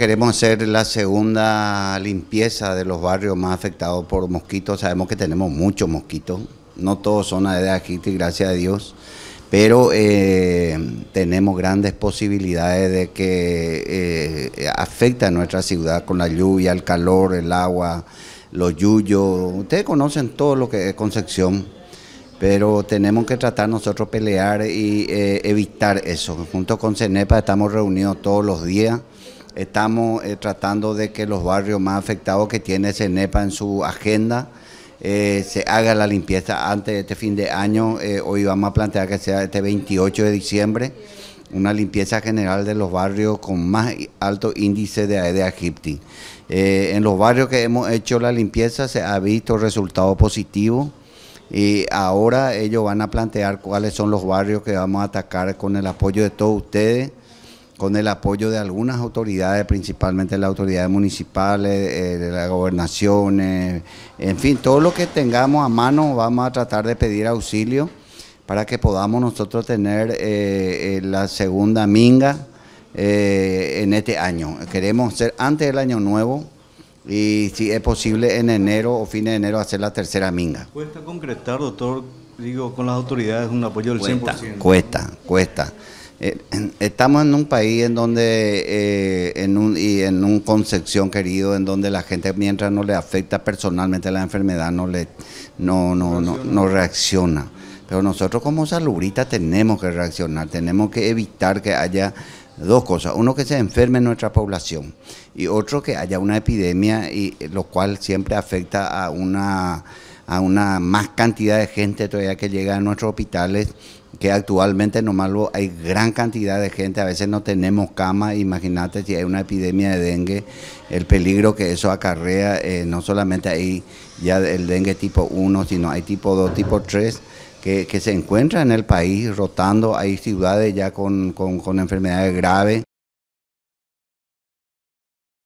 Queremos hacer la segunda limpieza de los barrios más afectados por mosquitos. Sabemos que tenemos muchos mosquitos, no todos son de y gracias a Dios, pero eh, tenemos grandes posibilidades de que afecte eh, afecta a nuestra ciudad con la lluvia, el calor, el agua, los yuyos. Ustedes conocen todo lo que es Concepción pero tenemos que tratar nosotros pelear y eh, evitar eso. Junto con CENEPA estamos reunidos todos los días. Estamos eh, tratando de que los barrios más afectados que tiene CENEPA en su agenda eh, se haga la limpieza antes de este fin de año. Eh, hoy vamos a plantear que sea este 28 de diciembre una limpieza general de los barrios con más alto índice de Aedes aegypti. en los barrios que hemos hecho la limpieza se ha visto resultado positivo y ahora ellos van a plantear cuáles son los barrios que vamos a atacar con el apoyo de todos ustedes con el apoyo de algunas autoridades, principalmente las autoridades municipales, eh, de las gobernaciones, en fin, todo lo que tengamos a mano vamos a tratar de pedir auxilio para que podamos nosotros tener eh, eh, la segunda minga en este año. Queremos ser antes del año nuevo y si es posible en enero o fin de enero hacer la tercera minga. ¿Cuesta concretar, doctor? Digo, con las autoridades un apoyo del cuesta, 100%. Cuesta, cuesta. Eh, estamos en un país en donde, eh, en un, y en un concepción querido, en donde la gente mientras no le afecta personalmente la enfermedad, no le, no, reacciona. Pero nosotros como salubritas tenemos que reaccionar, tenemos que evitar que haya dos cosas. Uno, que se enferme nuestra población y otro, que haya una epidemia, y eh, lo cual siempre afecta a una, a una más cantidad de gente todavía que llega a nuestros hospitales que actualmente nomás hay gran cantidad de gente, a veces no tenemos cama, imagínate si hay una epidemia de dengue, el peligro que eso acarrea, eh, no solamente hay ya el dengue tipo 1, sino hay tipo 2, tipo 3. Que, se encuentra en el país rotando, hay ciudades ya con, con enfermedades graves.